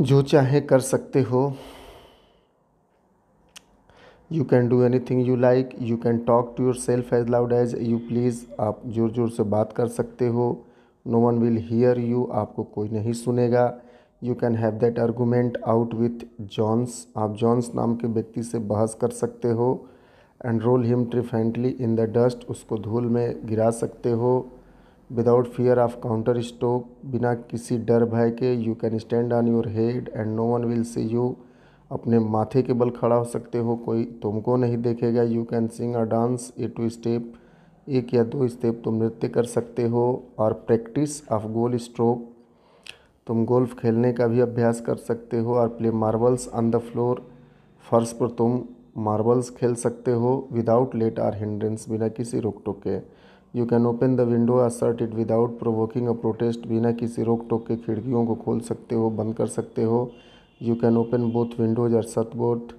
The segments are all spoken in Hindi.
जो चाहे कर सकते हो you can do anything you like you can talk to yourself as loud as you please आप ज़ोर ज़ोर से बात कर सकते हो no one will hear you आपको कोई नहीं सुनेगा you can have that argument out with Jones आप जॉन्स नाम के व्यक्ति से बहस कर सकते हो and roll him triumphantly in the dust उसको धूल में गिरा सकते हो without fear of counter stroke बिना किसी डर भय के you can stand on your head and no one will see you अपने माथे के बल खड़ा हो सकते हो कोई तुमको नहीं देखेगा you can sing a dance a two step एक या दो स्टेप तुम नृत्य कर सकते हो और प्रैक्टिस ऑफ गोल स्ट्रोक तुम गोल्फ खेलने का भी अभ्यास कर सकते हो और play marbles on the floor फर्श पर तुम मार्बल्स खेल सकते हो विदाउट लेट आर हिंड्रेंस बिना किसी रोक टोक के you can open the window असर्ट it without provoking a protest बिना किसी रोक टोक के खिड़कियों को खोल सकते हो बंद कर सकते हो you can open both windows और सत बोथ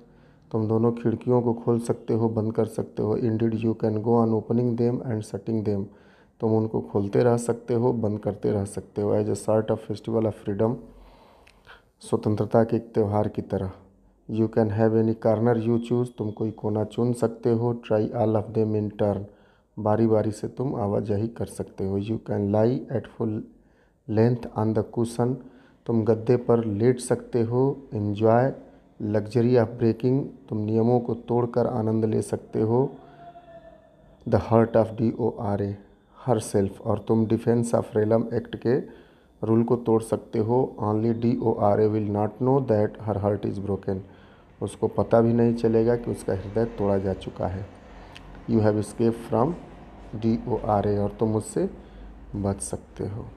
तुम दोनों खिड़कियों को खोल सकते हो बंद कर सकते हो indeed you can go on opening them and shutting them तुम उनको खोलते रह सकते हो बंद करते रह सकते हो as a sort of festival of freedom स्वतंत्रता के एक त्यौहार की तरह you can have any corner you choose तुम कोई कोना चुन सकते हो try all of them in turn बारी बारी से तुम आवाजाही कर सकते हो you can lie at full length on the cushion तुम गद्दे पर लेट सकते हो इन्जॉय लग्जरी ऑफ ब्रेकिंग तुम नियमों को तोड़कर आनंद ले सकते हो the heart of D O R A herself और तुम डिफेंस ऑफ रेलम एक्ट के रूल को तोड़ सकते हो only D O R A will not know that her heart is broken उसको पता भी नहीं चलेगा कि उसका हृदय तोड़ा जा चुका है you have escape from D O R A और तुम उससे बच सकते हो